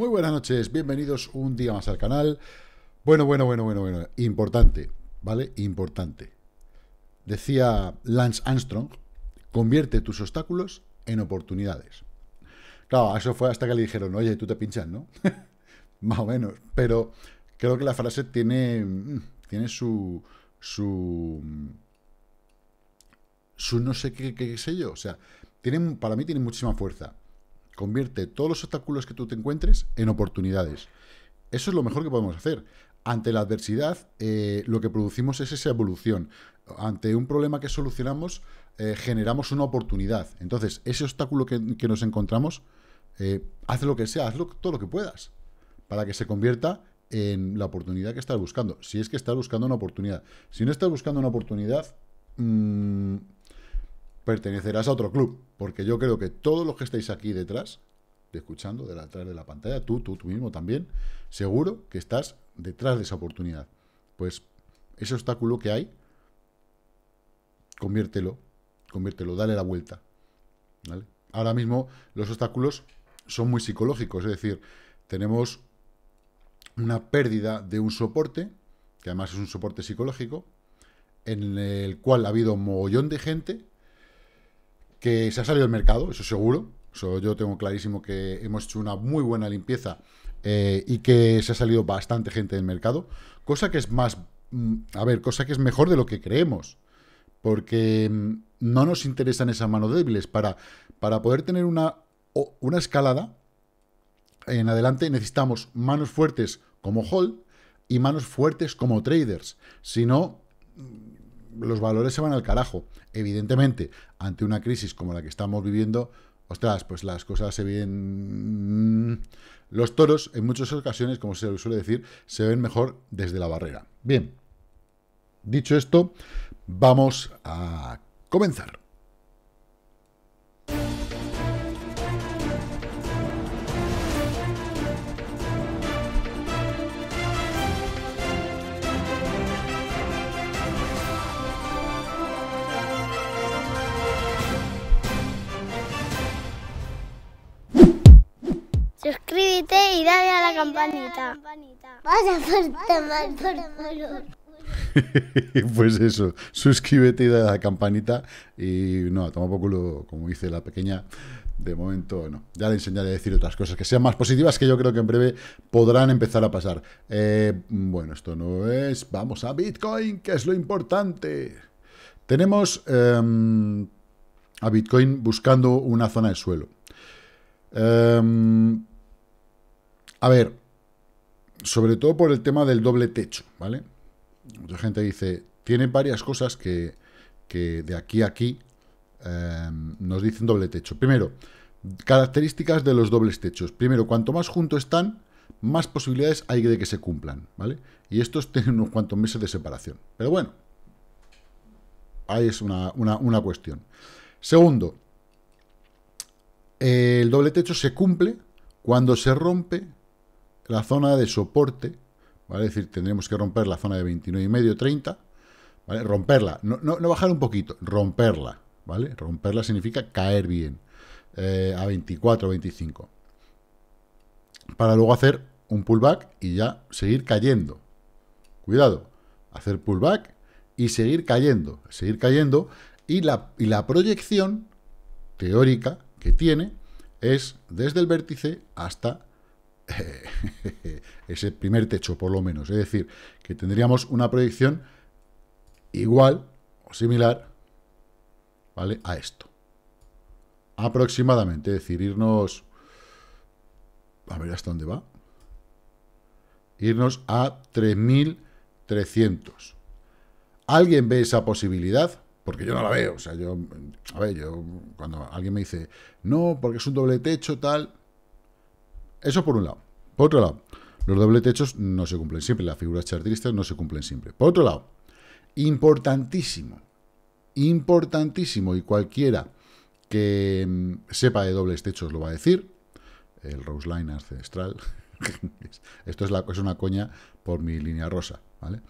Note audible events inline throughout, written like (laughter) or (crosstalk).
Muy buenas noches, bienvenidos un día más al canal. Bueno, bueno, bueno, bueno, bueno, importante, ¿vale? Importante. Decía Lance Armstrong, convierte tus obstáculos en oportunidades. Claro, eso fue hasta que le dijeron, oye, tú te pinchas, ¿no? (laughs) más o menos, pero creo que la frase tiene, mm, tiene su, su, su no sé qué, qué, sé yo, o sea, para mí tiene muchísima fuerza. Convierte todos los obstáculos que tú te encuentres en oportunidades. Eso es lo mejor que podemos hacer. Ante la adversidad, eh, lo que producimos es esa evolución. Ante un problema que solucionamos, eh, generamos una oportunidad. Entonces, ese obstáculo que, nos encontramos, eh, haz lo que sea, haz todo lo que puedas, para que se convierta en la oportunidad que estás buscando. Si es que estás buscando una oportunidad. Si no estás buscando una oportunidad, mm, pertenecerás a otro club. Porque yo creo que todos los que estáis aquí detrás, escuchando, de detrás de la pantalla, tú, tú, tú mismo también, seguro que estás detrás de esa oportunidad. Pues ese obstáculo que hay, conviértelo, conviértelo, dale la vuelta. Ahora mismo los obstáculos son muy psicológicos, es decir, tenemos una pérdida de un soporte, que además es un soporte psicológico, en el cual ha habido un mogollón de gente que se ha salido del mercado, eso seguro. yo tengo clarísimo que hemos hecho una muy buena limpieza eh, y que se ha salido bastante gente del mercado. Cosa que es más. Mm, a ver, cosa que es mejor de lo que creemos. Porque mm, no nos interesan esas manos débiles. Para, para poder tener una, una escalada en adelante necesitamos manos fuertes como Hall y manos fuertes como traders. Si no, los valores se van al carajo. Evidentemente, ante una crisis como la que estamos viviendo, ostras, pues las cosas se ven... Mm, los toros, en muchas ocasiones, como se suele decir, se ven mejor desde la barrera. Bien, dicho esto, vamos a comenzar. y dale a la campanita. por (laughs) pues eso, suscríbete y dale a la campanita y no, toma un poco como dice la pequeña, de momento no. Ya le enseñaré a decir otras cosas que sean más positivas que yo creo que en breve podrán empezar a pasar. Eh, bueno, esto no es... Vamos a Bitcoin, que es lo importante. Tenemos em, a Bitcoin buscando una zona de suelo. Em, a ver, sobre todo por el tema del doble techo, ¿vale? Mucha gente dice, tiene varias cosas que, que de aquí a aquí em, nos dicen doble techo. Primero, características de los dobles techos. Primero, cuanto más juntos están, más posibilidades hay de que se cumplan, ¿vale? Y estos (laughs) tienen unos cuantos meses de separación. Pero bueno, ahí es una, una cuestión. Segundo, el doble techo se cumple cuando se rompe la zona de soporte, ¿vale? Es decir, tendremos que romper la zona de 29,5, 30, ¿vale? Romperla, no, bajar un poquito, romperla, ¿vale? Romperla significa caer bien eh, a 24, 25. Para luego hacer un pullback y ya seguir cayendo. Cuidado, hacer pullback y seguir cayendo, seguir cayendo. Y la, y la proyección teórica que tiene es desde el vértice hasta (laughs) ese primer techo, por lo menos. Es decir, que tendríamos una proyección igual o similar ¿vale? a esto. Aproximadamente, es decir, irnos... A ver hasta dónde va. Irnos a 3.300. ¿Alguien ve esa posibilidad? Porque yo no la veo. O sea, yo... A ver, yo... Cuando alguien me dice, no, porque es un doble techo, tal eso por un lado. Por otro lado, los doble techos no se cumplen siempre, las figuras chartistas no se cumplen siempre. Por otro lado, importantísimo, importantísimo, y cualquiera que mm, sepa de dobles techos lo va a decir, el Rose Line ancestral, (laughs) esto es, una coña por mi línea rosa, ¿vale?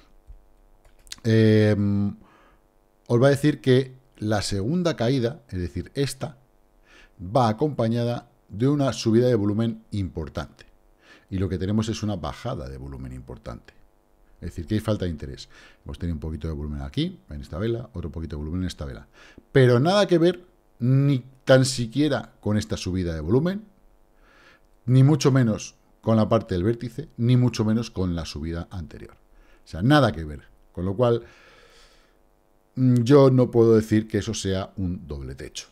Em, os va a decir que la segunda caída, es decir, esta, va acompañada de una subida de volumen importante. Y lo que tenemos es una bajada de volumen importante. Es decir, que hay falta de interés. Hemos tenido un poquito de volumen aquí, en esta vela, otro poquito de volumen en esta vela. Pero nada que ver ni tan siquiera con esta subida de volumen, ni mucho menos con la parte del vértice, ni mucho menos con la subida anterior. O sea, nada que ver. Con lo cual, mm, yo no puedo decir que eso sea un doble techo.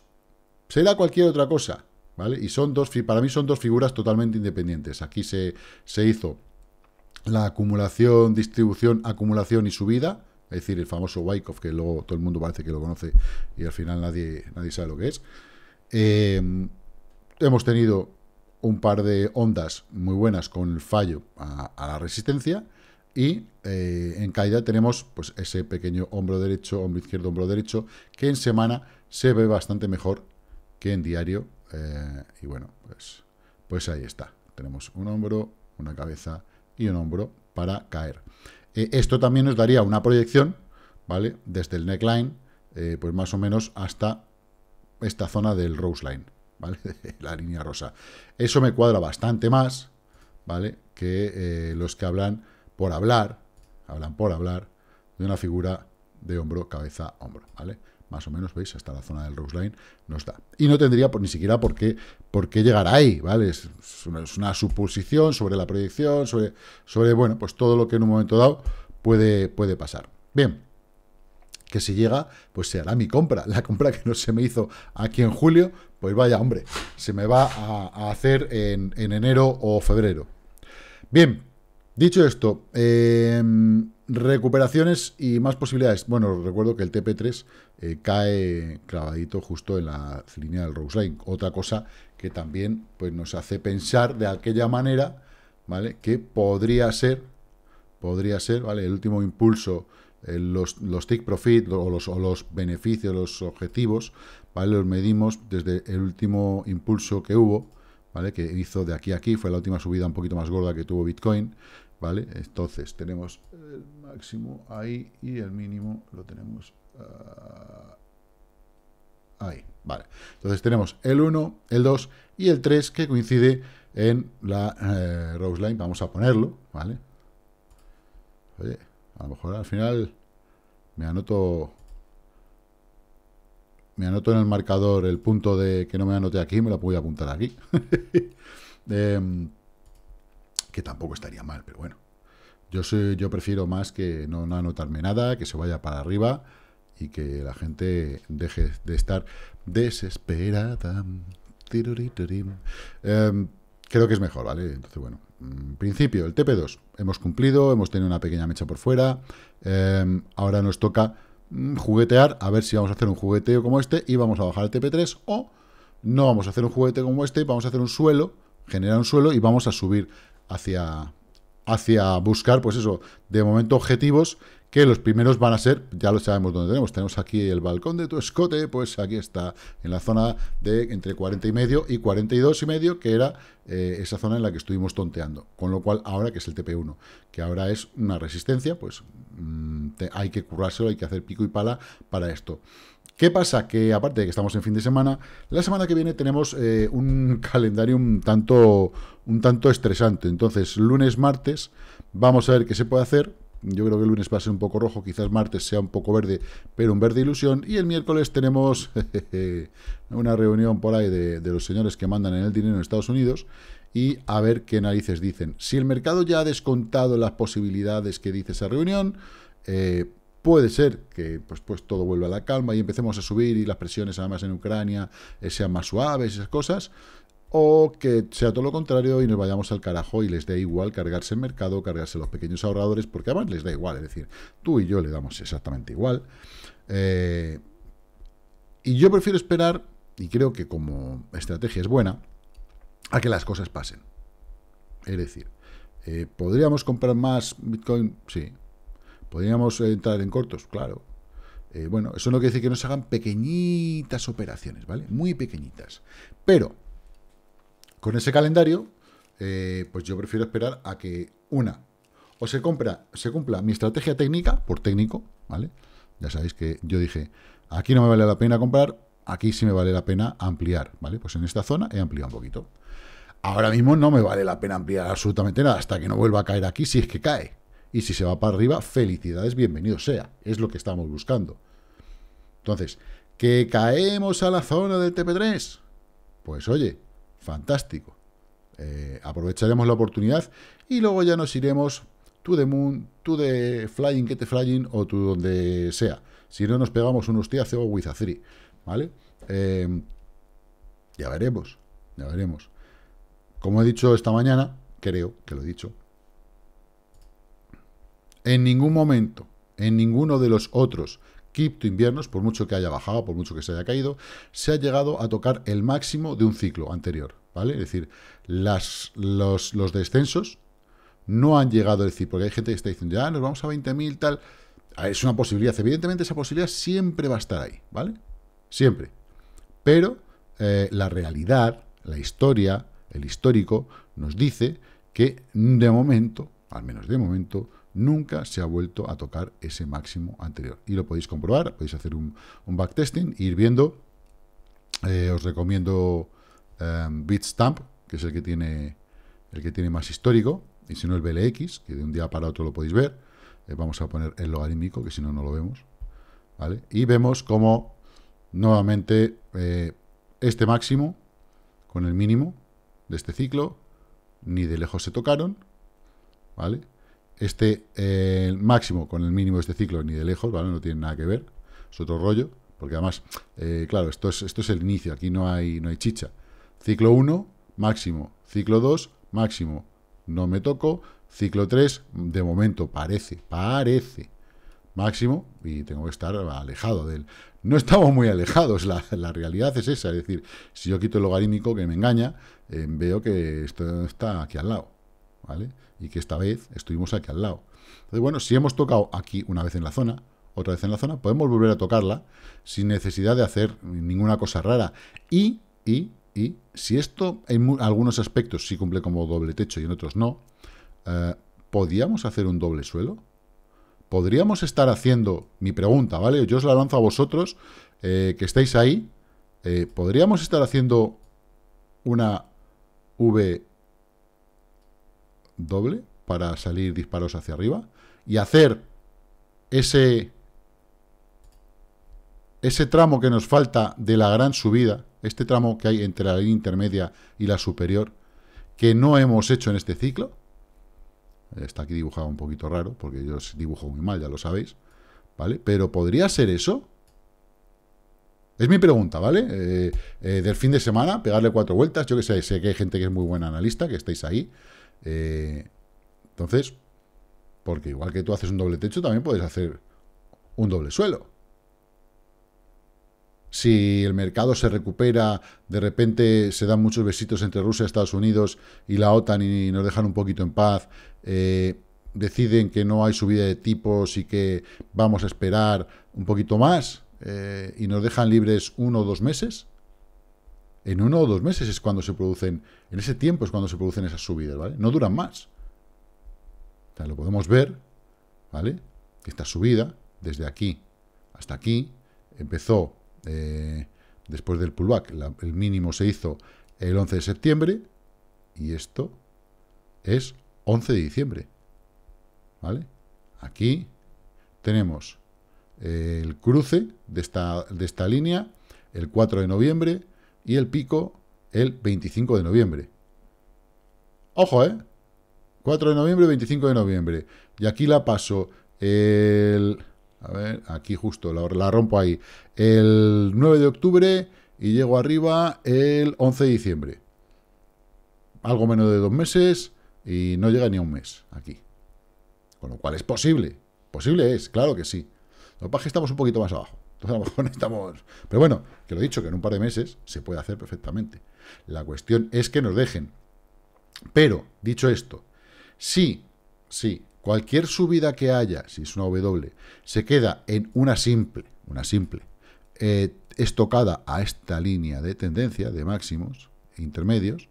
¿Será cualquier otra cosa? Y son dos, para mí son dos figuras totalmente independientes. Aquí se, hizo la acumulación, distribución, acumulación y subida, es decir, el famoso Wyckoff, que luego todo el mundo parece que lo conoce y al final nadie, nadie sabe lo que es. Eh, hemos tenido un par de ondas muy buenas con el fallo a, la resistencia y eh, en caída tenemos pues, ese pequeño hombro derecho, hombro izquierdo, hombro derecho, que en semana se ve bastante mejor que en diario eh, y bueno, pues, pues ahí está. Tenemos un hombro, una cabeza y un hombro para caer. Eh, esto también nos daría una proyección, ¿vale? Desde el neckline, eh, pues más o menos hasta esta zona del rose line, ¿vale? (laughs) la línea rosa. Eso me cuadra bastante más, ¿vale? Que los que hablan por hablar, hablan por hablar, de una figura de hombro, cabeza, hombro, ¿vale? más o menos, veis, hasta la zona del Rose Line nos da. Y no tendría por, ni siquiera por qué, por llegar ahí, ¿vale? Es, una, suposición sobre la proyección, sobre, sobre, bueno, pues todo lo que en un momento dado puede, puede pasar. Bien, que si llega, pues se hará mi compra. La compra que no se me hizo aquí en julio, pues vaya, hombre, se me va a, hacer en enero o febrero. Bien, Dicho esto, em, recuperaciones y más posibilidades. Bueno, recuerdo que el TP3 eh, cae clavadito justo en la línea del Rose Line. Otra cosa que también pues, nos hace pensar de aquella manera, ¿vale? Que podría ser, podría ser, ¿vale? El último impulso, eh, los, los tick profit o los, o los, beneficios, los objetivos, ¿vale? Los medimos desde el último impulso que hubo, ¿vale? Que hizo de aquí a aquí, fue la última subida un poquito más gorda que tuvo Bitcoin. ¿vale? Entonces tenemos el máximo ahí y el mínimo lo tenemos ah, ahí, ¿vale? Entonces tenemos el 1, el 2 y el 3 que coincide en la eh, Rose Line, vamos a ponerlo, ¿vale? a lo mejor al final me anoto me anoto en el marcador el punto de que no me anote aquí, me lo voy a apuntar aquí. (laughs) Em, que tampoco estaría mal, pero bueno. Yo, yo prefiero más que no, anotarme nada, que se vaya para arriba y que la gente deje de estar desesperada. Em, creo que es mejor, ¿vale? Entonces, bueno, en principio, el TP2 hemos cumplido, hemos tenido una pequeña mecha por fuera, em, ahora nos toca mm, juguetear, a ver si vamos a hacer un jugueteo como este y vamos a bajar el TP3 o no vamos a hacer un juguete como este, vamos a hacer un suelo, generar un suelo y vamos a subir hacia, hacia buscar, pues eso, de momento objetivos que los primeros van a ser, ya lo sabemos dónde tenemos, tenemos aquí el balcón de tu escote, pues aquí está, en la zona de entre 40 y medio y 42 y medio, que era eh, esa zona en la que estuvimos tonteando, con lo cual ahora que es el TP1, que ahora es una resistencia, pues mm, hay que currárselo, hay que hacer pico y pala para esto. ¿Qué pasa? Que aparte de que estamos en fin de semana, la semana que viene tenemos eh, un (laughs) calendario un tanto, un tanto estresante. Entonces, lunes, martes, vamos a ver qué se puede hacer. Yo creo que el lunes va a ser un poco rojo, quizás martes sea un poco verde, pero un verde ilusión. Y el miércoles tenemos (laughs) una reunión por ahí de, los señores que mandan en el dinero en Estados Unidos y a ver qué narices dicen. Si el mercado ya ha descontado las posibilidades que dice esa reunión, eh, Puede ser que pues, pues todo vuelva a la calma y empecemos a subir y las presiones además en Ucrania eh, sean más suaves y esas cosas. O que sea todo lo contrario y nos vayamos al carajo y les dé igual cargarse el mercado, cargarse los pequeños ahorradores, porque además les da igual. Es decir, tú y yo le damos exactamente igual. Eh, y yo prefiero esperar, y creo que como estrategia es buena, a que las cosas pasen. Es decir, eh, ¿podríamos comprar más Bitcoin? Sí, Podríamos eh, entrar en cortos, claro. Eh, bueno, eso no quiere decir que no se hagan pequeñitas operaciones, ¿vale? Muy pequeñitas. Pero, con ese calendario, eh, pues yo prefiero esperar a que, una, o se, compra, se cumpla mi estrategia técnica, por técnico, ¿vale? Ya sabéis que yo dije, aquí no me vale la pena comprar, aquí sí me vale la pena ampliar, ¿vale? Pues en esta zona he ampliado un poquito. Ahora mismo no me vale la pena ampliar absolutamente nada hasta que no vuelva a caer aquí, si es que cae, y si se va para arriba, felicidades, bienvenido sea. Es lo que estamos buscando. Entonces, ¿que caemos a la zona del TP3? Pues oye, fantástico. Eh, aprovecharemos la oportunidad y luego ya nos iremos tú de Moon, tú de Flying, que te Flying o tú donde sea. Si no, nos pegamos un hostiazo o a three, ¿vale? Em, ya veremos, ya veremos. Como he dicho esta mañana, creo que lo he dicho, en ningún momento, en ninguno de los otros cripto inviernos, por mucho que haya bajado, por mucho que se haya caído, se ha llegado a tocar el máximo de un ciclo anterior, ¿vale? Es decir, los, descensos no han llegado, a decir, porque hay gente que está diciendo, ya nos vamos a 20.000, tal. Ah, es una posibilidad, evidentemente esa posibilidad siempre va a estar ahí, ¿vale? Siempre. Pero eh, la realidad, la historia, el histórico, nos dice que de momento, al menos de momento, nunca se ha vuelto a tocar ese máximo anterior. Y lo podéis comprobar, podéis hacer un, backtesting e ir viendo. Eh, os recomiendo em, Bitstamp, que es el que tiene el que tiene más histórico, y si no el BLX, que de un día para otro lo podéis ver. Eh, vamos a poner el logarítmico, que si no, no lo vemos. ¿vale? Y vemos cómo nuevamente eh, este máximo con el mínimo de este ciclo ni de lejos se tocaron, ¿vale? Este máximo con el mínimo de este ciclo ni de lejos, ¿vale? No tiene nada que ver, es otro rollo, porque además, eh, claro, esto es, esto es el inicio, aquí no hay, no hay chicha. Ciclo 1, máximo. Ciclo 2, máximo. No me toco. Ciclo 3, de momento, parece, parece máximo y tengo que estar alejado de él. No estamos muy alejados, la, realidad es esa. Es decir, si yo quito el logarítmico que me engaña, eh, veo que esto está aquí al lado. ¿vale? Y que esta vez estuvimos aquí al lado. Entonces, bueno, si hemos tocado aquí una vez en la zona, otra vez en la zona, podemos volver a tocarla sin necesidad de hacer ninguna cosa rara. Y, y, y, si esto en algunos aspectos sí cumple como doble techo y en otros no, eh, ¿podríamos hacer un doble suelo? ¿Podríamos estar haciendo, mi pregunta, ¿vale? Yo os la lanzo a vosotros, eh, que estáis ahí, eh, ¿podríamos estar haciendo una V doble para salir disparos hacia arriba y hacer ese, ese tramo que nos falta de la gran subida, este tramo que hay entre la línea intermedia y la superior, que no hemos hecho en este ciclo. Está aquí dibujado un poquito raro, porque yo os dibujo muy mal, ya lo sabéis. ¿Vale? Pero ¿podría ser eso? Es mi pregunta, ¿vale? Eh, eh, del fin de semana, pegarle cuatro vueltas. Yo que sé, sé que hay gente que es muy buena analista, que estáis ahí. Eh, entonces, porque igual que tú haces un doble techo, también puedes hacer un doble suelo. Si el mercado se recupera, de repente se dan muchos besitos entre Rusia, Estados Unidos y la OTAN y nos dejan un poquito en paz, eh, deciden que no hay subida de tipos y que vamos a esperar un poquito más eh, y nos dejan libres uno o dos meses, en uno o dos meses es cuando se producen en ese tiempo es cuando se producen esas subidas, ¿vale? No duran más. lo podemos ver, ¿vale? esta subida, desde aquí hasta aquí, empezó eh, después del pullback, el mínimo se hizo el 11 de septiembre, y esto es 11 de diciembre, ¿vale? Aquí tenemos eh, el cruce de esta, de esta línea, el 4 de noviembre, y el pico el 25 de noviembre. Ojo, ¿eh? 4 de noviembre, 25 de noviembre. Y aquí la paso el... A ver, aquí justo, la, rompo ahí. El 9 de octubre y llego arriba el 11 de diciembre. Algo menos de dos meses y no llega ni a un mes aquí. Con lo cual es posible. Posible es, claro que sí. Lo que pasa es que estamos un poquito más abajo. Entonces (laughs) a lo mejor necesitamos... Pero bueno, que lo he dicho, que en un par de meses se puede hacer perfectamente. La cuestión es que nos dejen. Pero, dicho esto, si, cualquier subida que haya, si es una W, se queda en una simple, una simple, eh, estocada a esta línea de tendencia de máximos e intermedios,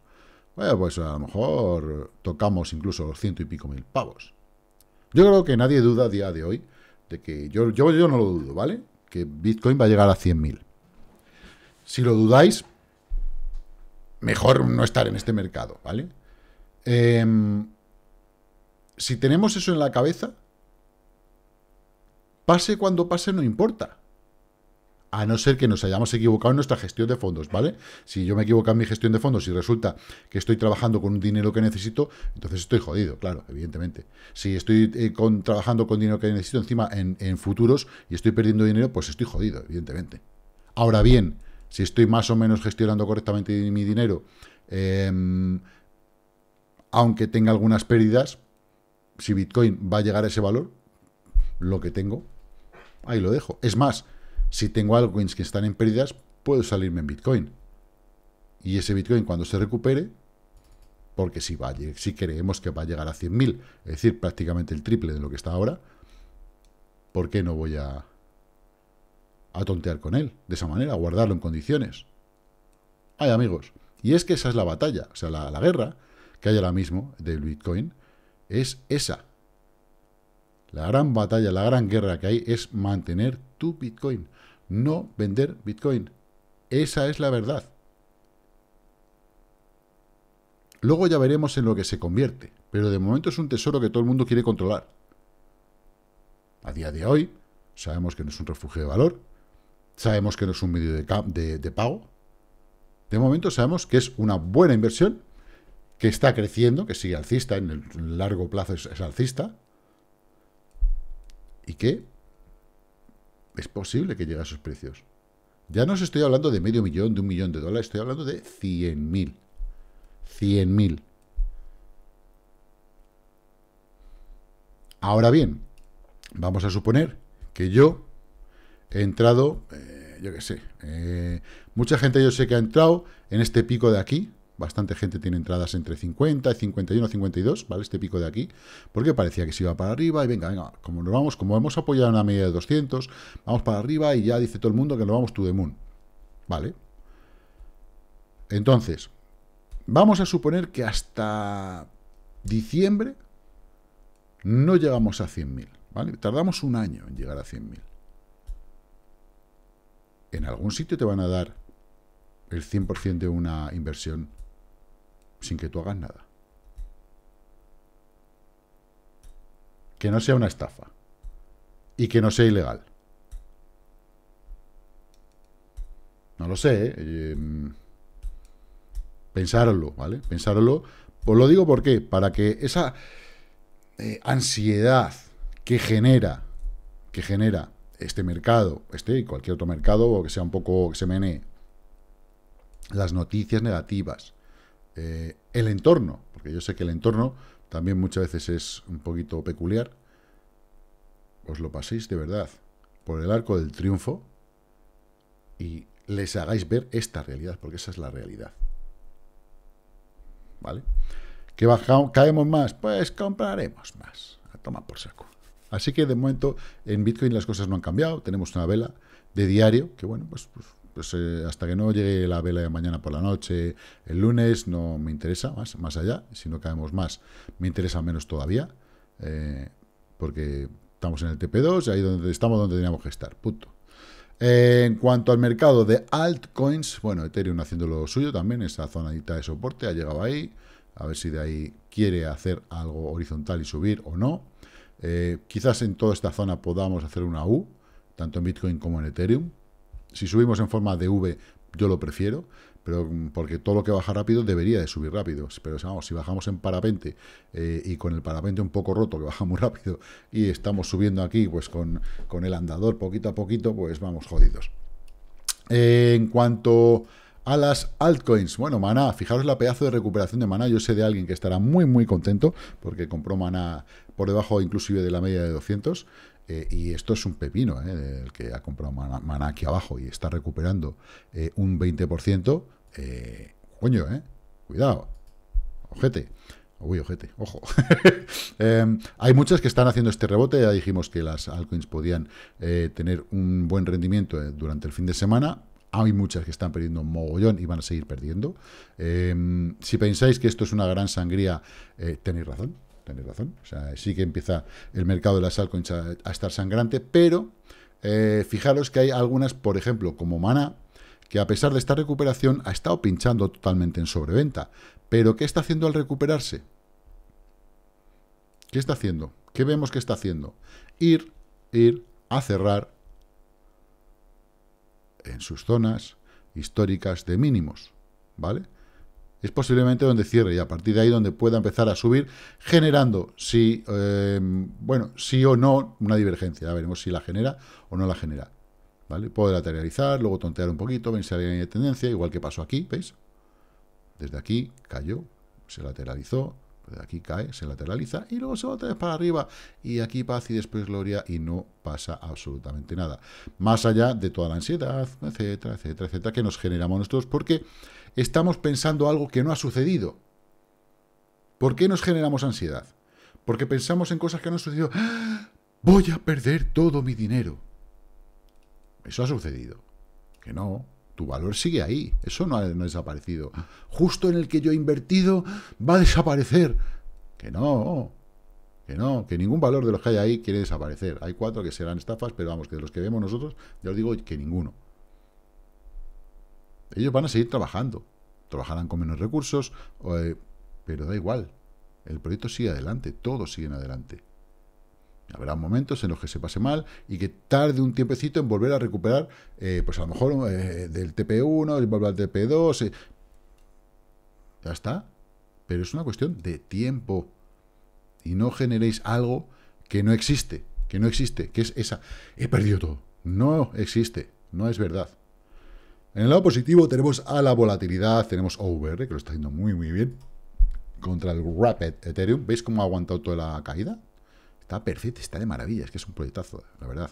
bueno, pues a lo mejor tocamos incluso los ciento y pico mil pavos. Yo creo que nadie duda a día de hoy de que yo, yo, yo no lo dudo, ¿vale? que Bitcoin va a llegar a 100.000. Si lo dudáis, mejor no estar en este mercado, ¿vale? Em, si tenemos eso en la cabeza, pase cuando pase, no importa a no ser que nos hayamos equivocado en nuestra gestión de fondos, ¿vale? Si yo me equivoco en mi gestión de fondos y resulta que estoy trabajando con un dinero que necesito, entonces estoy jodido, claro, evidentemente. Si estoy eh, trabajando con dinero que necesito encima en, futuros y estoy perdiendo dinero, pues estoy jodido, evidentemente. Ahora bien, si estoy más o menos gestionando correctamente mi dinero, em, aunque tenga algunas pérdidas, si Bitcoin va a llegar a ese valor, lo que tengo, ahí lo dejo. Es más, si tengo altcoins que están en pérdidas, puedo salirme en Bitcoin. Y ese Bitcoin cuando se recupere, porque si, va, si creemos que va a llegar a 100.000, es decir, prácticamente el triple de lo que está ahora, ¿por qué no voy a, a tontear con él de esa manera, a guardarlo en condiciones? Ay, amigos, y es que esa es la batalla, o sea, la, la guerra que hay ahora mismo del Bitcoin es esa. La gran batalla, la gran guerra que hay es mantener tu Bitcoin. No vender Bitcoin. Esa es la verdad. Luego ya veremos en lo que se convierte, pero de momento es un tesoro que todo el mundo quiere controlar. A día de hoy, sabemos que no es un refugio de valor, sabemos que no es un medio de, pago. De momento sabemos que es una buena inversión, que está creciendo, que sigue alcista, en el largo plazo es, es alcista, y que es posible que llegue a esos precios. Ya no os estoy hablando de medio millón, de un millón de dólares, estoy hablando de 100.000. mil. Ahora bien, vamos a suponer que yo he entrado, eh, yo qué sé, eh, mucha gente yo sé que ha entrado en este pico de aquí, bastante gente tiene entradas entre 50 y 51, 52, ¿vale? Este pico de aquí, porque parecía que se iba para arriba y venga, venga, como nos vamos, como hemos apoyado una media de 200, vamos para arriba y ya dice todo el mundo que lo vamos to the moon, ¿vale? Entonces, vamos a suponer que hasta diciembre no llegamos a 100.000, ¿vale? Tardamos un año en llegar a 100.000. En algún sitio te van a dar el 100% de una inversión sin que tú hagas nada. Que no sea una estafa. Y que no sea ilegal. No lo sé. Eh, em, pensároslo, ¿vale? Pensároslo. Os lo digo porque, para que esa eh, ansiedad que genera, que genera este mercado, este y cualquier otro mercado, o que sea un poco, que se menee, las noticias negativas, eh, el entorno, porque yo sé que el entorno también muchas veces es un poquito peculiar, os lo paséis de verdad por el arco del triunfo y les hagáis ver esta realidad, porque esa es la realidad. ¿Vale? ¿Que bajamos, caemos más? Pues compraremos más. A por saco. Así que de momento en Bitcoin las cosas no han cambiado. Tenemos una vela de diario que, bueno, pues, pues pues, eh, hasta que no llegue la vela de mañana por la noche, el lunes, no me interesa más, más allá. Si no caemos más, me interesa menos todavía, eh, porque estamos en el TP2 y ahí donde estamos donde teníamos que estar, punto. Eh, en cuanto al mercado de altcoins, bueno, Ethereum haciendo lo suyo también, esa zona de soporte ha llegado ahí, a ver si de ahí quiere hacer algo horizontal y subir o no. quizás en toda esta zona podamos hacer una U, tanto en Bitcoin como en Ethereum, si subimos en forma de V, yo lo prefiero, pero mm, porque todo lo que baja rápido debería de subir rápido. Pero vamos, si bajamos en parapente eh, y con el parapente un poco roto, que baja muy rápido, y estamos subiendo aquí pues con, el andador poquito a poquito, pues vamos jodidos. en cuanto a las altcoins. Bueno, Maná, fijaros la pedazo de recuperación de Maná. Yo sé de alguien que estará muy, muy contento porque compró Maná por debajo inclusive de la media de 200. Eh, y esto es un pepino, ¿eh? el que ha comprado maná, aquí abajo y está recuperando eh, un 20%, eh, coño, cuidado, ojete. Uy, ojete, ojo. (laughs) Em, hay muchas que están haciendo este rebote. Ya dijimos que las altcoins podían tener un buen rendimiento durante el fin de semana. Hay muchas que están perdiendo mogollón y van a seguir perdiendo. Em, si pensáis que esto es una gran sangría, tenéis razón tenéis razón. O sea, sí que empieza el mercado de la sal a, estar sangrante, pero eh, fijaros que hay algunas, por ejemplo, como Mana, que a pesar de esta recuperación ha estado pinchando totalmente en sobreventa. Pero ¿qué está haciendo al recuperarse? ¿Qué está haciendo? ¿Qué vemos que está haciendo? Ir, ir a cerrar en sus zonas históricas de mínimos, ¿vale? Es posiblemente donde cierre y a partir de ahí donde pueda empezar a subir, generando, si, eh, bueno, sí o no, una divergencia. Ya veremos si la genera o no la genera. ¿Vale? Puedo lateralizar, luego tontear un poquito, ven a la tendencia, igual que pasó aquí, ¿veis? Desde aquí cayó, se lateralizó, desde aquí cae, se lateraliza y luego se va otra vez para arriba y aquí paz y después gloria y no pasa absolutamente nada. Más allá de toda la ansiedad, etcétera, etcétera, etcétera, que nos generamos nosotros porque estamos pensando algo que no ha sucedido. ¿Por qué nos generamos ansiedad? Porque pensamos en cosas que no han sucedido. ¡Ah! Voy a perder todo mi dinero. Eso ha sucedido. Que no, tu valor sigue ahí. Eso no ha, no ha desaparecido. Justo en el que yo he invertido va a desaparecer. Que no, que no, que ningún valor de los que hay ahí quiere desaparecer. Hay cuatro que serán estafas, pero vamos, que de los que vemos nosotros, ya os digo que ninguno. Ellos van a seguir trabajando. Trabajarán con menos recursos, eh, pero da igual. El proyecto sigue adelante, todos siguen adelante. Habrá momentos en los que se pase mal y que tarde un tiempecito en volver a recuperar, eh, pues a lo mejor eh, del TP1, volver al TP2. Ya está. Pero es una cuestión de tiempo. Y no generéis algo que no existe, que no existe, que es esa. He perdido todo. No existe, no es verdad. En el lado positivo tenemos a la volatilidad, tenemos OVR, que lo está haciendo muy, muy bien, contra el Rapid Ethereum. ¿Veis cómo ha aguantado toda la caída? Está perfecto, está de maravilla, es que es un proyectazo, la verdad.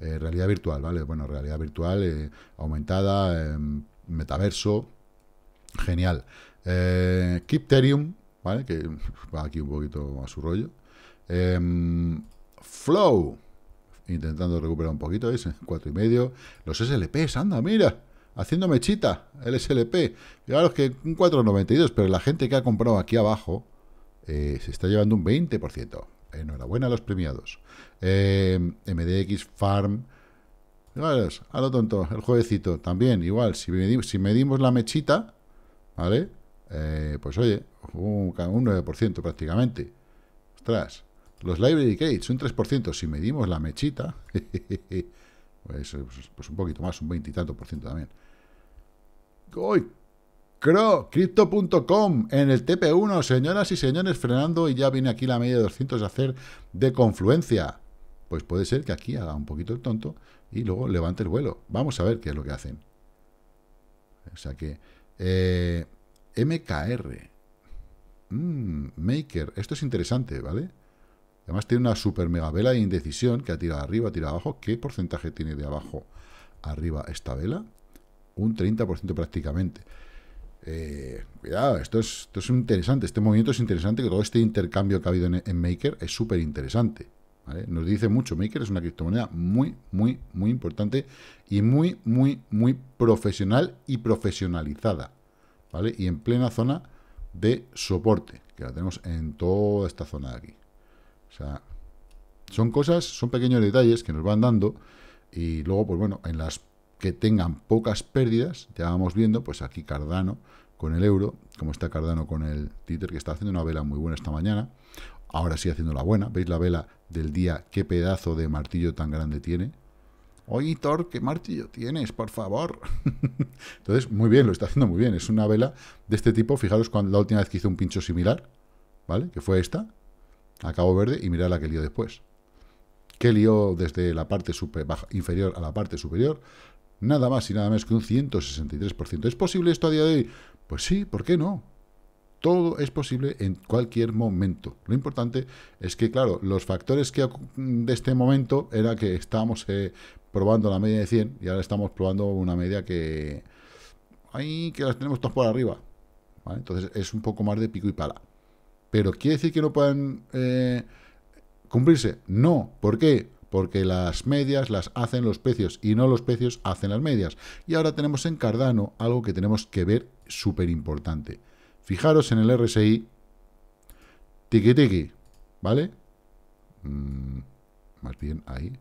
Eh, realidad virtual, ¿vale? Bueno, realidad virtual eh, aumentada, em, metaverso, genial. Eh, Kipterium, ¿vale? Que (laughs) va aquí un poquito a su rollo. Em, Flow, intentando recuperar un poquito, ese, eh, cuatro y medio. Los SLPs, anda, mira haciendo mechita, el SLP. Fijaros que un 4,92, pero la gente que ha comprado aquí abajo eh, se está llevando un 20%. Enhorabuena a los premiados. Eh, MDX Farm. Fijaros, a lo tonto, el jueguecito también, igual, si medimos, si medimos la mechita, ¿vale? Eh, pues oye, un, 9% prácticamente. Ostras, los Library Gates, un 3%. Si medimos la mechita, (laughs) pues, pues, pues, un poquito más, un tanto por ciento también. ¡Cro! Crypto.com en el TP1, señoras y señores, frenando y ya viene aquí la media de 200 a hacer de confluencia. Pues puede ser que aquí haga un poquito el tonto y luego levante el vuelo. Vamos a ver qué es lo que hacen. O sea que... Eh, MKR. Mm, maker. Esto es interesante, ¿vale? Además tiene una super mega vela de indecisión que ha tirado arriba, tirado abajo. ¿Qué porcentaje tiene de abajo arriba esta vela? un 30% prácticamente. Eh, cuidado, esto es, esto es interesante, este movimiento es interesante, que todo este intercambio que ha habido en, Maker es súper interesante. Nos dice mucho, Maker es una criptomoneda muy, muy, muy importante y muy, muy, muy profesional y profesionalizada. ¿vale? Y en plena zona de soporte, que la tenemos en toda esta zona de aquí. O sea, son cosas, son pequeños detalles que nos van dando y luego, pues bueno, en las que tengan pocas pérdidas, ya vamos viendo, pues aquí Cardano con el euro, como está Cardano con el títer... que está haciendo una vela muy buena esta mañana, ahora sí haciendo la buena, ¿veis la vela del día? ¿Qué pedazo de martillo tan grande tiene? Oye, Thor, ¿qué martillo tienes? Por favor. (laughs) Entonces, muy bien, lo está haciendo muy bien. Es una vela de este tipo. Fijaros cuando la última vez que hizo un pincho similar, ¿vale? Que fue esta, ...acabo verde, y mirad la que lió después. Que lió desde la parte superior... inferior a la parte superior, nada más y nada menos que un 163%. ¿Es posible esto a día de hoy? Pues sí, ¿por qué no? Todo es posible en cualquier momento. Lo importante es que, claro, los factores que de este momento era que estábamos eh, probando la media de 100 y ahora estamos probando una media que... ¡Ay! Que las tenemos todas por arriba. Entonces es un poco más de pico y pala. ¿Pero quiere decir que no puedan eh, cumplirse? No. ¿Por qué? porque las medias las hacen los precios y no los precios hacen las medias. Y ahora tenemos en Cardano algo que tenemos que ver súper importante. Fijaros en el RSI, tiki tiqui, ¿vale? Mm, más bien ahí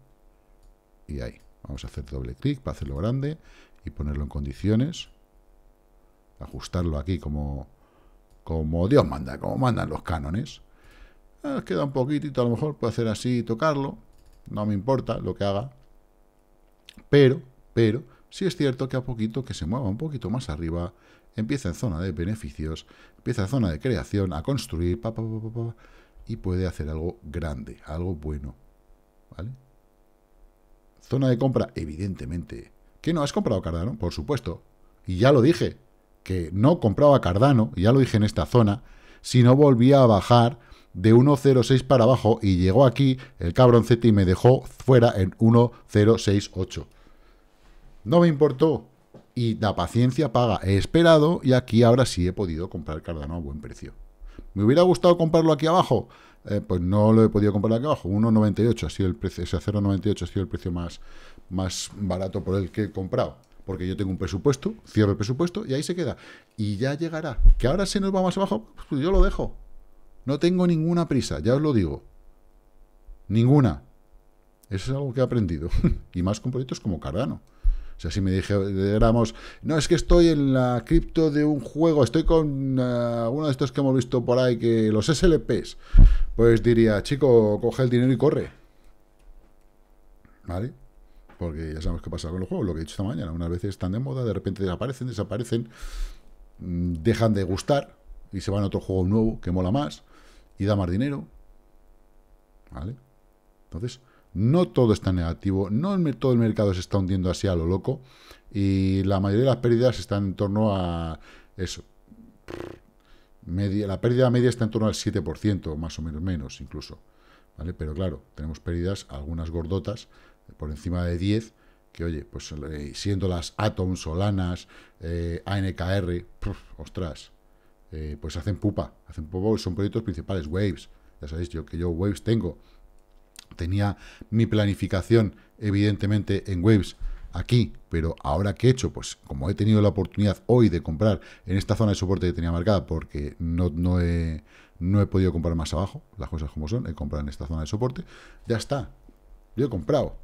y ahí. Vamos a hacer doble clic para hacerlo grande y ponerlo en condiciones. Ajustarlo aquí como, como Dios manda, como mandan los cánones. Ah, queda un poquitito, a lo mejor puedo hacer así y tocarlo no me importa lo que haga, pero, pero, sí es cierto que a poquito que se mueva un poquito más arriba, empieza en zona de beneficios, empieza en zona de creación, a construir, pa, y puede hacer algo grande, algo bueno, ¿vale? Zona de compra, evidentemente. ¿Que no has comprado Cardano? Por supuesto. Y ya lo dije, que no compraba Cardano, ya lo dije en esta zona, si no volvía a bajar de 1.06 para abajo y llegó aquí el cabroncete y me dejó fuera en 1.068. No me importó. Y la paciencia paga. He esperado y aquí ahora sí he podido comprar Cardano a buen precio. ¿Me hubiera gustado comprarlo aquí abajo? Eh, pues no lo he podido comprar aquí abajo. 1.98 ha sido el precio, ese 0.98 ha sido el precio más, más barato por el que he comprado porque yo tengo un presupuesto, cierro el presupuesto y ahí se queda. Y ya llegará. ¿Que ahora se nos va más abajo? Pues yo lo dejo. No tengo ninguna prisa, ya os lo digo. Ninguna. Eso es algo que he aprendido. (laughs) y más con proyectos como Cardano. O sea, si me dijéramos, no, es que estoy en la cripto de un juego, estoy con eh, uno de estos que hemos visto por ahí, que los SLPs, pues diría, chico, coge el dinero y corre. ¿Vale? Porque ya sabemos qué pasa con los juegos, lo que he dicho esta mañana. Unas veces están de moda, de repente desaparecen, desaparecen, mm, dejan de gustar y se van a otro juego nuevo que mola más y da más dinero. ¿Vale? Entonces, no todo está negativo, no todo el mercado se está hundiendo así a lo loco y la mayoría de las pérdidas están en torno a eso. Media, la pérdida media está en torno al 7%, más o menos menos incluso. ¿Vale? Pero claro, tenemos pérdidas, algunas gordotas, por encima de 10, que oye, pues eh, siendo las Atom, Solanas, eh, ANKR, ostras, eh, pues hacen pupa, hacen pupa, son proyectos principales, Waves, ya sabéis yo que yo Waves tengo, tenía mi planificación evidentemente en Waves aquí, pero ahora que he hecho, pues como he tenido la oportunidad hoy de comprar en esta zona de soporte que tenía marcada, porque no, no, he, no he podido comprar más abajo, las cosas como son, he comprado en esta zona de soporte, ya está, yo he comprado,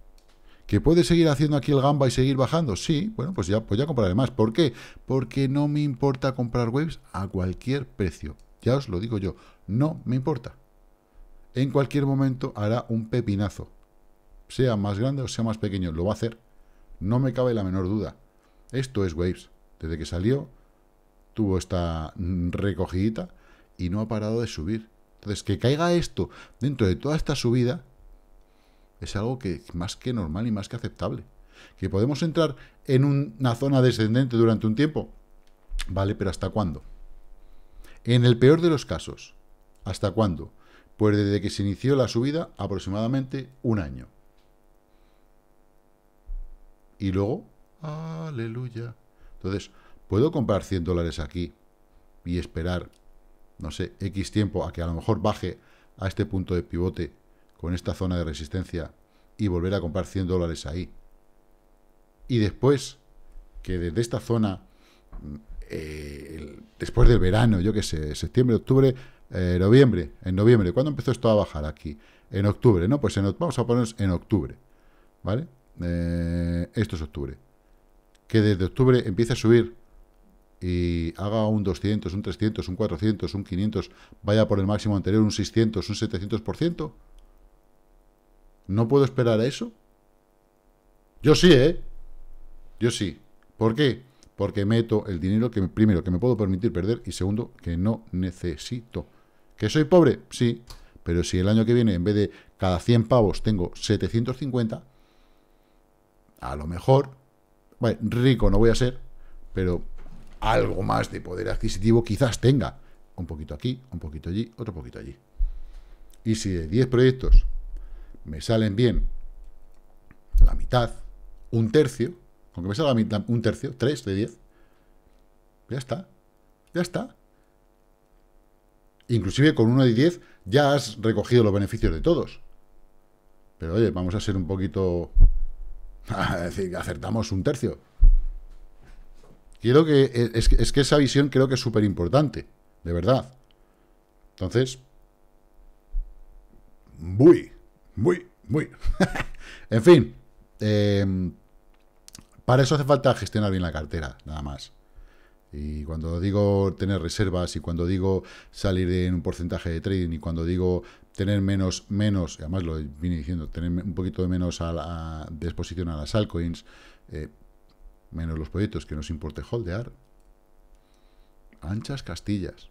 ¿Que puede seguir haciendo aquí el gamba y seguir bajando? Sí, bueno, pues ya, pues ya compraré más. ¿Por qué? Porque no me importa comprar waves a cualquier precio. Ya os lo digo yo, no me importa. En cualquier momento hará un pepinazo. Sea más grande o sea más pequeño, lo va a hacer. No me cabe la menor duda. Esto es Waves. Desde que salió, tuvo esta mm, recogidita y no ha parado de subir. Entonces, que caiga esto dentro de toda esta subida, es algo que más que normal y más que aceptable. Que podemos entrar en una zona descendente durante un tiempo, vale, pero ¿hasta cuándo? En el peor de los casos, ¿hasta cuándo? Pues desde que se inició la subida, aproximadamente un año. Y luego, aleluya. Entonces, puedo comprar 100 dólares aquí y esperar, no sé, X tiempo a que a lo mejor baje a este punto de pivote con esta zona de resistencia y volver a comprar 100 dólares ahí. Y después, que desde esta zona, eh, después del verano, yo qué sé, septiembre, octubre, eh, noviembre, en noviembre, ¿cuándo empezó esto a bajar aquí? En octubre, ¿no? Pues en, vamos a ponernos en octubre, ¿vale? Eh, esto es octubre. Que desde octubre empiece a subir y haga un 200, un 300, un 400, un 500, vaya por el máximo anterior, un 600, un 700%, ¿No puedo esperar a eso? Yo sí, ¿eh? Yo sí. ¿Por qué? Porque meto el dinero que, primero, que me puedo permitir perder y segundo, que no necesito. ¿Que soy pobre? Sí. Pero si el año que viene, en vez de cada 100 pavos, tengo 750, a lo mejor, bueno, rico no voy a ser, pero algo más de poder adquisitivo quizás tenga. Un poquito aquí, un poquito allí, otro poquito allí. Y si de 10 proyectos me salen bien la mitad, un tercio, que me salga mitad, un tercio, 3 de 10, ya está, ya está. Inclusive con 1 de 10 ya has recogido los beneficios de todos. Pero oye, vamos a ser un poquito... (laughs) a decir, acertamos un tercio. Quiero eh, que... Es, que esa visión creo que es súper importante, de verdad. Entonces... Buy. Muy, muy. (laughs) en fin. Em, para eso hace falta gestionar bien la cartera, nada más. Y cuando digo tener reservas, y cuando digo salir en un porcentaje de trading, y cuando digo tener menos, menos, y además lo vine diciendo, tener un poquito de menos a la, de a las altcoins, eh, menos los proyectos que nos importe holdear, anchas castillas.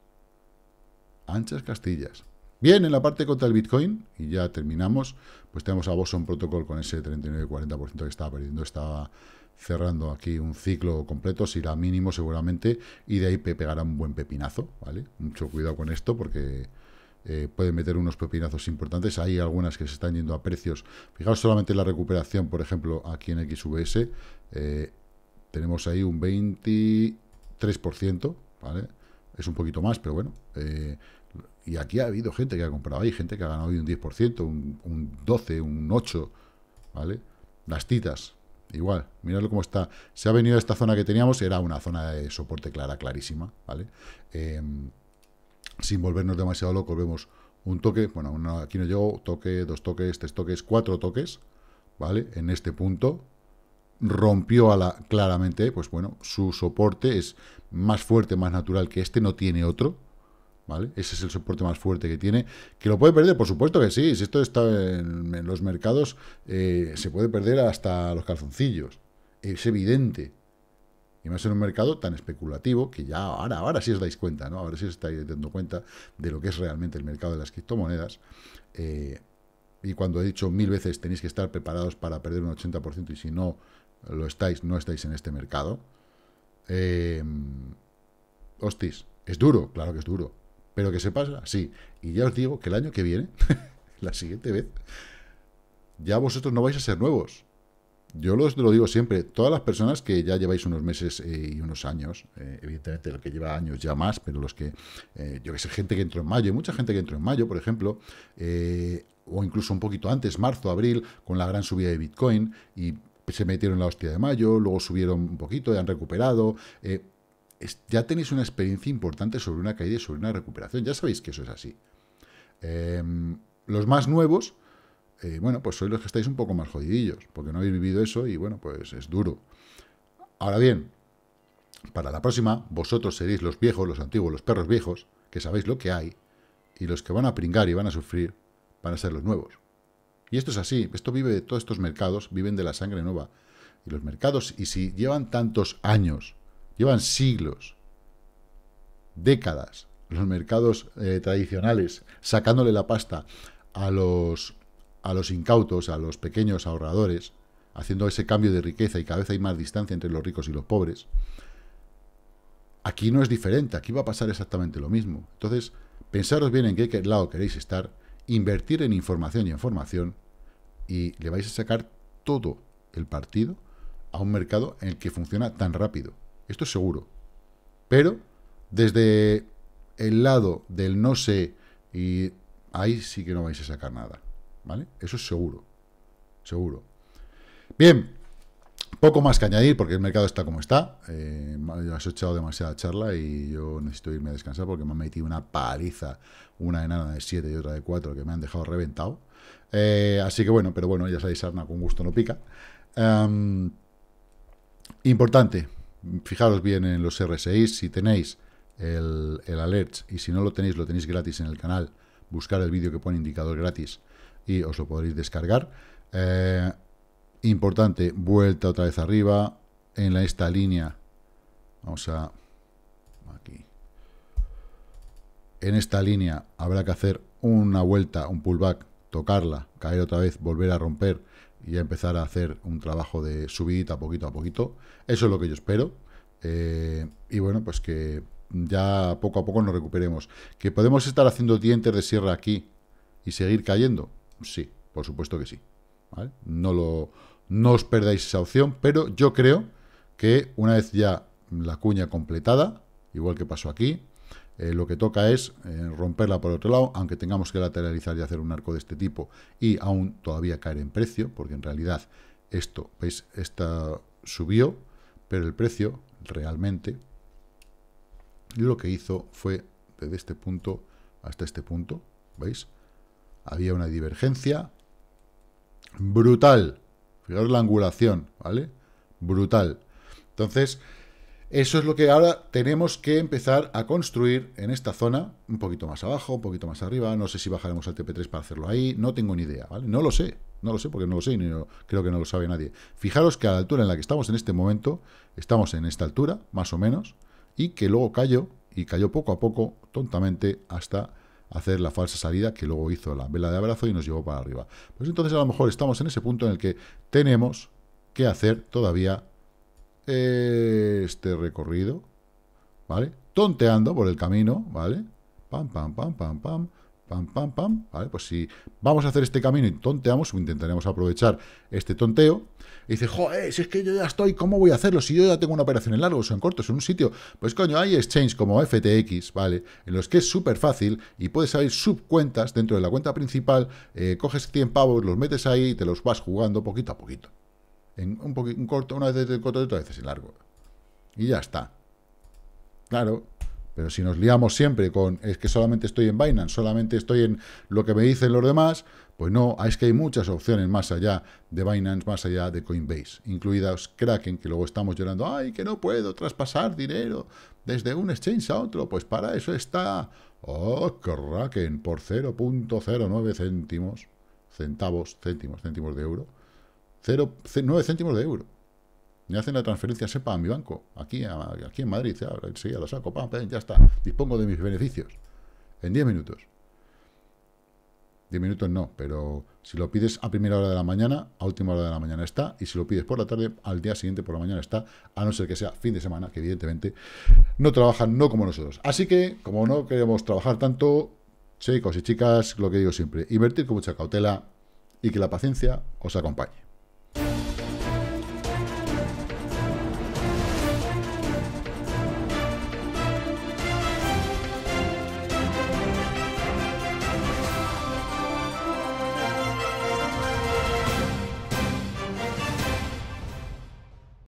Anchas castillas. Bien, en la parte contra el Bitcoin, y ya terminamos, pues tenemos a Boson Protocol con ese 39-40% que estaba perdiendo, estaba cerrando aquí un ciclo completo, se irá mínimo seguramente, y de ahí pegará un buen pepinazo, ¿vale? Mucho cuidado con esto porque eh, puede meter unos pepinazos importantes, hay algunas que se están yendo a precios, fijaos solamente en la recuperación, por ejemplo, aquí en XVS, eh, tenemos ahí un 23%, ¿vale? Es un poquito más, pero bueno, eh, y aquí ha habido gente que ha comprado ahí, gente que ha ganado hoy un 10%, un, 12, un 8, ¿vale? Las titas, igual, miradlo cómo está. Se ha venido a esta zona que teníamos, era una zona de soporte clara, clarísima, ¿vale? Em, sin volvernos demasiado locos, vemos un toque, bueno, aquí no llegó, toque, dos toques, tres toques, cuatro toques, ¿vale? En este punto rompió a la, claramente, pues bueno, su soporte es más fuerte, más natural que este, no tiene otro, ese es el soporte más fuerte que tiene. ¿Que lo puede perder? Por supuesto que sí. Si esto está en, los mercados, eh, se puede perder hasta los calzoncillos. Es evidente. Y más en un mercado tan especulativo que ya ahora, ahora sí os dais cuenta, ¿no? Ahora sí os estáis dando cuenta de lo que es realmente el mercado de las criptomonedas. Eh, y cuando he dicho mil veces tenéis que estar preparados para perder un 80% y si no lo estáis, no estáis en este mercado. Eh, hostis, es duro, claro que es duro. ¿Pero que se pasa? Sí. Y ya os digo que el año que viene, (laughs) la siguiente vez, ya vosotros no vais a ser nuevos. Yo os lo digo siempre, todas las personas que ya lleváis unos meses eh, y unos años, eh, evidentemente el que lleva años ya más, pero los que, eh, yo que sé, gente que entró en mayo, y mucha gente que entró en mayo, por ejemplo, o incluso un poquito antes, marzo, abril, con la gran subida de Bitcoin, y se metieron en la hostia de mayo, luego subieron un poquito y han recuperado ya tenéis una experiencia importante sobre una caída y sobre una recuperación. Ya sabéis que eso es así. Em, los más nuevos, eh, bueno, pues sois los que estáis un poco más jodidillos, porque no habéis vivido eso y bueno, pues es duro. Ahora bien, para la próxima, vosotros seréis los viejos, los antiguos, los perros viejos, que sabéis lo que hay, y los que van a pringar y van a sufrir van a ser los nuevos. Y esto es así, esto vive de todos estos mercados, viven de la sangre nueva. Y los mercados, y si llevan tantos años Llevan siglos, décadas, los mercados eh, tradicionales sacándole la pasta a los, a los incautos, a los pequeños ahorradores, haciendo ese cambio de riqueza y cada vez hay más distancia entre los ricos y los pobres. Aquí no es diferente, aquí va a pasar exactamente lo mismo. Entonces, pensaros bien en qué lado queréis estar, invertir en información y en formación y le vais a sacar todo el partido a un mercado en el que funciona tan rápido. Esto es seguro. Pero desde el lado del no sé y ahí sí que no vais a sacar nada. ¿Vale? Eso es seguro. Seguro. Bien. Poco más que añadir porque el mercado está como está. Eh, has echado demasiada charla y yo necesito irme a descansar porque me han metido una paliza, una enana de 7 y otra de 4 que me han dejado reventado. Eh, así que bueno, pero bueno, ya sabéis, arna con gusto no pica. Em, importante, Fijaros bien en los RSI, si tenéis el, alert y si no lo tenéis, lo tenéis gratis en el canal, buscar el vídeo que pone indicador gratis y os lo podréis descargar. Eh, importante, vuelta otra vez arriba, en la, esta línea, vamos a, aquí, en esta línea habrá que hacer una vuelta, un pullback, tocarla, caer otra vez, volver a romper, y empezar a hacer un trabajo de subida poquito a poquito. Eso es lo que yo espero. Eh, y bueno, pues que ya poco a poco nos recuperemos. ¿Que podemos estar haciendo dientes de sierra aquí y seguir cayendo? Sí, por supuesto que sí. No, lo, no os perdáis esa opción, pero yo creo que una vez ya la cuña completada, igual que pasó aquí, eh, lo que toca es eh, romperla por otro lado, aunque tengamos que lateralizar y hacer un arco de este tipo y aún todavía caer en precio, porque en realidad esto, veis, esta subió, pero el precio realmente lo que hizo fue desde este punto hasta este punto, ¿veis? Había una divergencia brutal, fijaros la angulación, ¿vale? Brutal. Entonces, eso es lo que ahora tenemos que empezar a construir en esta zona, un poquito más abajo, un poquito más arriba, no sé si bajaremos al TP3 para hacerlo ahí, no tengo ni idea, ¿vale? No lo sé, no lo sé porque no lo sé y creo que no lo sabe nadie. Fijaros que a la altura en la que estamos en este momento, estamos en esta altura, más o menos, y que luego cayó, y cayó poco a poco, tontamente, hasta hacer la falsa salida que luego hizo la vela de abrazo y nos llevó para arriba. Pues entonces a lo mejor estamos en ese punto en el que tenemos que hacer todavía este recorrido, ¿vale? Tonteando por el camino, ¿vale? Pam, pam, pam, pam, pam, pam, pam, pam, ¿vale? Pues si vamos a hacer este camino y tonteamos, intentaremos aprovechar este tonteo, y dice, joder, si es que yo ya estoy, ¿cómo voy a hacerlo? Si yo ya tengo una operación en largo o en cortos en un sitio, pues coño, hay exchange como FTX, ¿vale? En los que es súper fácil y puedes abrir subcuentas dentro de la cuenta principal, eh, coges 100 pavos, los metes ahí y te los vas jugando poquito a poquito un, un corto, una vez de corto y otra vez en largo. Y ya está. Claro, pero si nos liamos siempre con es que solamente estoy en Binance, solamente estoy en lo que me dicen los demás, pues no, ah, es que hay muchas opciones más allá de Binance, más allá de Coinbase, incluidas Kraken, que luego estamos llorando, ay, que no puedo traspasar dinero desde un exchange a otro, pues para eso está, oh, Kraken, por 0.09 céntimos, centavos, céntimos, céntimos de euro, 9 céntimos de euro. Me hacen la transferencia SEPA a mi banco, aquí, aquí en Madrid, ya, lo saco, ya está, dispongo de mis beneficios. En 10 minutos. 10 minutos no, pero si lo pides a primera hora de la mañana, a última hora de la mañana está, y si lo pides por la tarde, al día siguiente por la mañana está, a no ser que sea fin de semana, que evidentemente no trabajan, no como nosotros. Así que, como no queremos trabajar tanto, chicos y chicas, lo que digo siempre, invertir con mucha cautela y que la paciencia os acompañe.